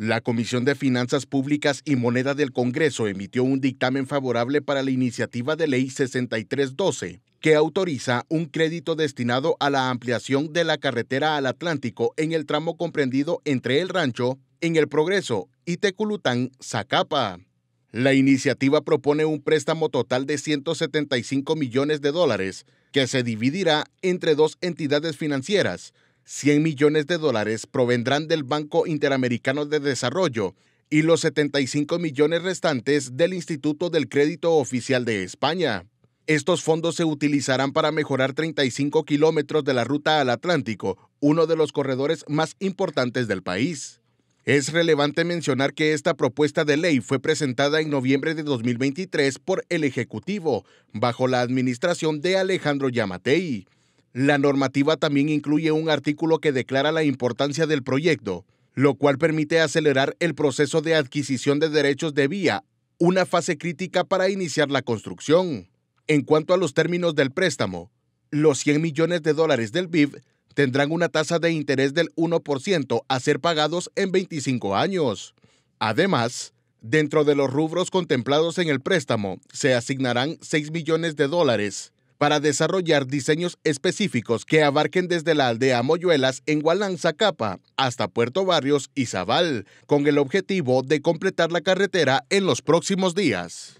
La Comisión de Finanzas Públicas y Moneda del Congreso emitió un dictamen favorable para la iniciativa de ley 6312, que autoriza un crédito destinado a la ampliación de la carretera al Atlántico en el tramo comprendido entre El Rancho, En el Progreso y Teculután, Zacapa. La iniciativa propone un préstamo total de 175 millones de dólares, que se dividirá entre dos entidades financieras, 100 millones de dólares provendrán del Banco Interamericano de Desarrollo y los 75 millones restantes del Instituto del Crédito Oficial de España. Estos fondos se utilizarán para mejorar 35 kilómetros de la ruta al Atlántico, uno de los corredores más importantes del país. Es relevante mencionar que esta propuesta de ley fue presentada en noviembre de 2023 por el Ejecutivo, bajo la administración de Alejandro Yamatei. La normativa también incluye un artículo que declara la importancia del proyecto, lo cual permite acelerar el proceso de adquisición de derechos de vía, una fase crítica para iniciar la construcción. En cuanto a los términos del préstamo, los 100 millones de dólares del BIF tendrán una tasa de interés del 1% a ser pagados en 25 años. Además, dentro de los rubros contemplados en el préstamo, se asignarán 6 millones de dólares para desarrollar diseños específicos que abarquen desde la aldea Moyuelas en Gualanzacapa hasta Puerto Barrios y Zabal, con el objetivo de completar la carretera en los próximos días.